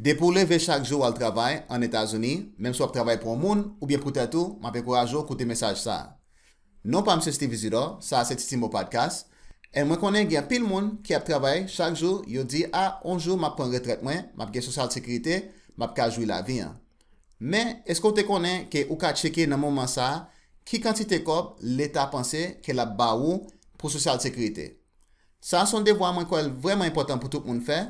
De pou leve chak jow al travay an Etazoni, menm sou ap travay pou an moun, ou bien pou tato, map ekorajo koute mesaj sa. Non pa mse sti vizido, sa se ti simbo padkas, en mwen konen gen pil moun ki ap travay chak jow, yo di, a, an jow map pon retret mwen, map gen sosyal sekirite, map ka jwi la vi. Men, esko te konen ke ou ka cheke nan moun man sa, ki kantite kop l'eta panse ke la ba ou pou sosyal sekirite. Sa son devwa mwen konen vreman important pou tout moun fey,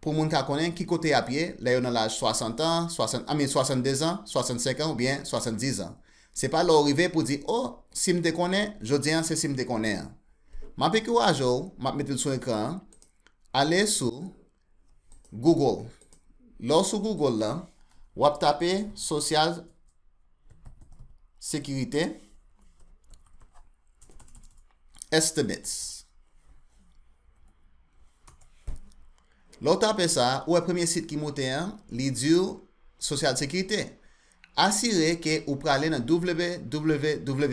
pou moun ka konen ki kote apye, la yon alaj 60 an, amin 62 an, 65 an, ou bien 70 an. Se pa lo rive pou di, oh, si m de konen, jodi an se si m de konen. Man pe kou a jow, map metil sou ekran, ale sou Google. Lo sou Google la, wap tape, Social Security Estimates. Lò tapè sa, ou e premiye sit ki mwote yon, li djou Sosyal Sekrite. Asire ke ou prale nan www.ssa.gov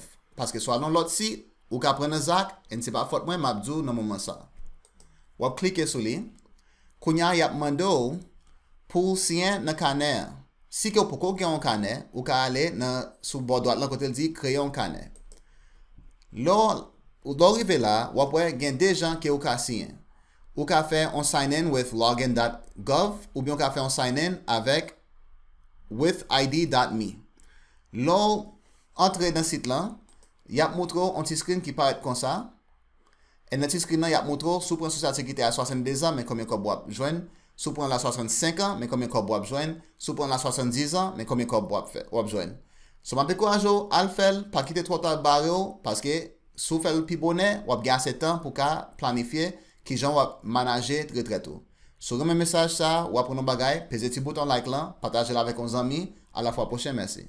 e Paske swa nan lot sit, ou ka prene zak en se pa fote mwen map djou nan mwoma sa. Wap klike sou li. Kounya yapmando pou siyen nan kane. Si ke ou poko ki yon kane, ou ka ale nan sou bò doat lan kote di kreyon kane. Lò Ou do rive la, wap wè gen de jan ki ou ka siyen. Ou ka fè on sign in with login.gov, ou byon ka fè on sign in avèk withid.me. Lò, antre den sit lan, yap moutro anti-screen ki paret konsa. En anti-screen nan yap moutro sou prèn sosyatikite a 62 an, men komey kop wap jwen. Sou prèn la 65 an, men komey kop wap jwen. Sou prèn la 70 an, men komey kop wap jwen. Sou mante kou anjou al fel pa kite trotar baryo, paske... Sou fèl ou pi bonè, wap gase tan pou ka planifiye ki jan wap manaje tre tre tou. Sou reme mesaj sa, wap nou bagay, peze ti bouton like lan, pataje la ve kon zami, a la fwa poche, mersi.